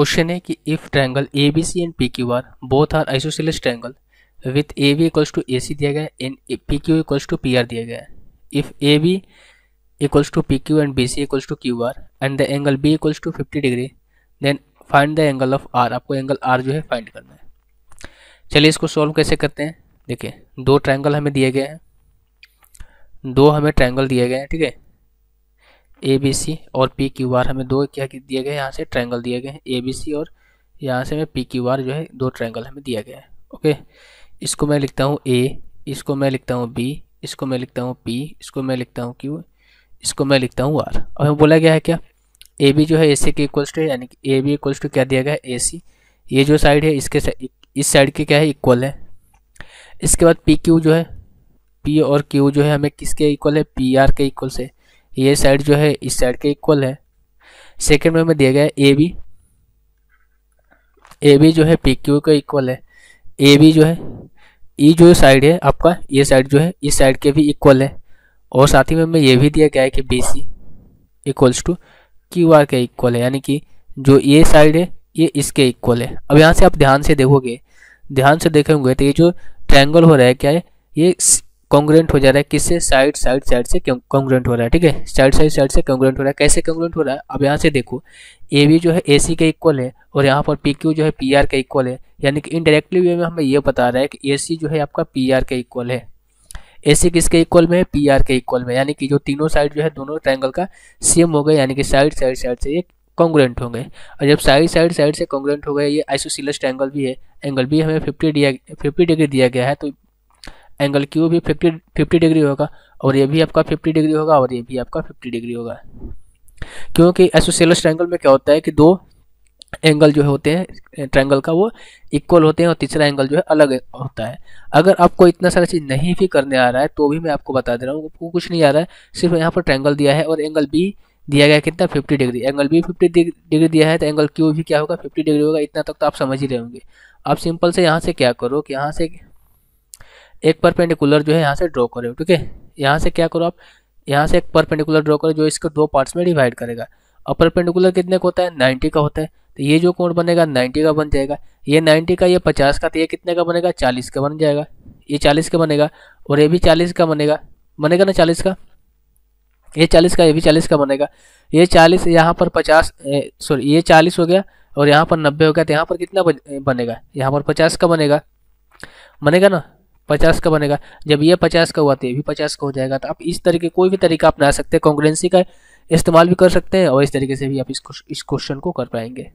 question है कि if triangle A B C and P Q R both are isosceles triangle with A B equals to A C दिया गया है and P Q equals to P R दिया गया है if A B equals to P Q and B C equals to Q R and the angle B equals to fifty degree then find the angle of R आपको angle R जो है find करना है चलिए इसको solve कैसे करते हैं देखिए दो ट्रायंगल हमें दिए गए हैं दो हमें ट्रायंगल दिए गए हैं ठीक है ए बी सी और पी क्यू आर हमें दो क्या दिए गए यहाँ से ट्रायंगल दिए गए हैं ए बी सी और यहाँ से हमें पी क्यू आर जो है दो ट्रायंगल हमें दिया गया है ओके इसको मैं लिखता हूँ ए इसको मैं लिखता हूँ बी इसको मैं लिखता हूँ पी इसको मैं लिखता हूँ क्यू इसको मैं लिखता हूँ आर और हमें बोला गया है क्या ए बी जो है ए सी के इक्वल्स टू यानी कि ए बी इक्वल्स टू क्या दिया गया है ए सी ये जो साइड है इसके इस साइड के क्या है इक्वल है इसके बाद पी क्यू जो है पी और क्यू जो है हमें किसके इक्वल है पी आर के इक्वल से ये साइड जो है इस साइड के इक्वल है सेकेंड में हमें दिया गया ए बी ए बी जो है पी क्यू का इक्वल है ए बी जो है ई e जो साइड है आपका ये साइड जो है इस साइड के भी इक्वल है और साथ ही में हमें ये भी दिया गया है कि B C equals to Q R के इक्वल है यानी कि जो ये साइड है ये इसके इक्वल है अब यहाँ से आप ध्यान से देखोगे ध्यान से देखेंगे तो ये जो ट्रायंगल हो रहा है क्या है ये कॉन्ग्रेंट हो जा रहा है किससे साइड साइड साइड से कॉन्ग्रेंट हो रहा है ठीक है साइड साइड साइड से कॉन्ग्रेंट हो रहा है कैसे कॉन्ग्रेंट हो रहा है अब यहाँ से देखो ए बी जो है ए सी के इक्वल है और यहाँ पर पी क्यू जो है पी आर के इक्वल है यानी कि इनडायरेक्टली वे में हमें ये बता रहा है कि ए सी जो है आपका पी आर के इक्वल है ए सी किसके इक्वल में है पी आर के इक्वल में यानी कि जो तीनों साइड जो है दोनों ट्राइंगल का सेम हो गए यानी कि साइड साइड साइड से ये कॉन्ग्रेंट हो गए और जब साइड साइड साइड से कॉन्ग्रेंट हो गए ये आइसोसिलस एंगल भी है एंगल भी हमें फिफ्टी डिग्री फिफ्टी डिग्री दिया गया है तो एंगल क्यू भी फिफ्टी फिफ्टी डिग्री होगा और ये भी आपका फिफ्टी डिग्री होगा और ये भी आपका फिफ्टी डिग्री होगा क्योंकि एसोसेलस ट्रैंगल में क्या होता है कि दो एंगल जो होते हैं ट्रैंगल का वो इक्वल होते हैं और तीसरा एंगल जो है अलग होता है अगर आपको इतना सारा चीज़ नहीं भी करने आ रहा है तो भी मैं आपको बता दे रहा हूँ आपको कुछ नहीं आ रहा है सिर्फ यहाँ पर ट्रैंगल दिया है और एंगल बी दिया गया कितना 50 डिग्री एंगल बी 50 डिग्री दिया है तो एंगल क्यू भी क्या होगा 50 डिग्री होगा इतना तक तो आप समझ ही रहे होंगे आप सिंपल से यहाँ से क्या करो कि यहाँ से एक परपेंडिकुलर जो है यहाँ से ड्रॉ करो ठीक है यहाँ से क्या करो आप यहाँ से एक परपेंडिकुलर ड्रॉ करो जो इसको दो पार्ट्स में डिवाइड करेगा और परपेंडिकुलर कितने का होता है नाइन्टी का होता है तो ये जो कोण बनेगा नाइन्टी का बन जाएगा ये नाइन्टी का ये पचास का तो ये कितने का बनेगा चालीस का बन जाएगा ये चालीस का बनेगा और ये भी चालीस का बनेगा बनेगा ना चालीस का ये चालीस का ये भी चालीस का बनेगा ये चालीस यहाँ पर पचास सॉरी ये चालीस हो गया और यहाँ पर नब्बे हो गया तो यहाँ पर कितना बनेगा यहाँ पर पचास का बनेगा बनेगा ना पचास का बनेगा जब ये पचास का हुआ तो ये भी पचास का हो जाएगा तो आप इस तरीके कोई भी तरीका अपना सकते हैं कॉन्ग्रेंसी का इस्तेमाल भी कर सकते हैं और इस तरीके से भी आप इस क्वेश्चन को कर पाएंगे